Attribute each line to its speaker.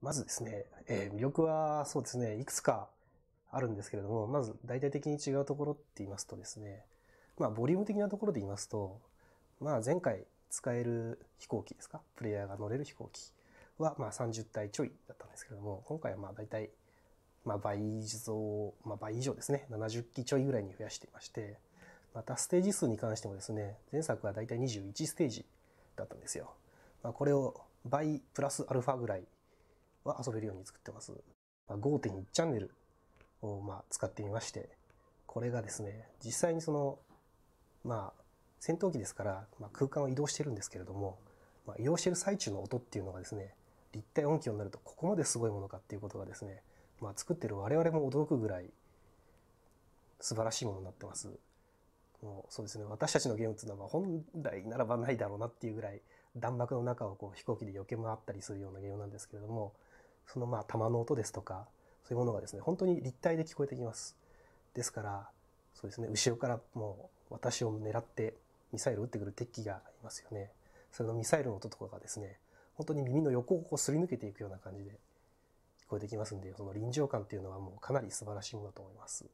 Speaker 1: まずですね、えー、魅力はそうですね、いくつかあるんですけれども、まず大体的に違うところって言いますとですね、まあボリューム的なところで言いますと、まあ前回使える飛行機ですか、プレイヤーが乗れる飛行機はまあ30体ちょいだったんですけれども、今回はまあ大体まあ倍増、まあ倍以上ですね、70機ちょいぐらいに増やしていまして、またステージ数に関してもですね、前作は大体21ステージだったんですよ。まあ、これを倍プラスアルファぐらいは遊べるように作ってます。5.1チャンネルをまあ使ってみまして、これがですね、実際にその、まあ、戦闘機ですから、まあ、空間を移動してるんですけれども、まあ、移動してる最中の音っていうのがですね、立体音響になるとここまですごいものかっていうことがですね、まあ、作ってる我々も驚くぐらい素晴らしいものになってます。もうそうですね、私たちのゲームっていうのは本来ならばないだろうなっていうぐらい弾幕の中をこう飛行機で避け回ったりするようなゲームなんですけれども、そのまあ玉の音ですとかそういうものがですね本当に立体で聞こえてきますですからそうですね後ろからもう私を狙ってミサイルを撃ってくる敵機がいますよねそれのミサイルの音とかがですね本当に耳の横をこうすり抜けていくような感じで聞こえてきますんでその臨場感っていうのはもうかなり素晴らしいものだと思います。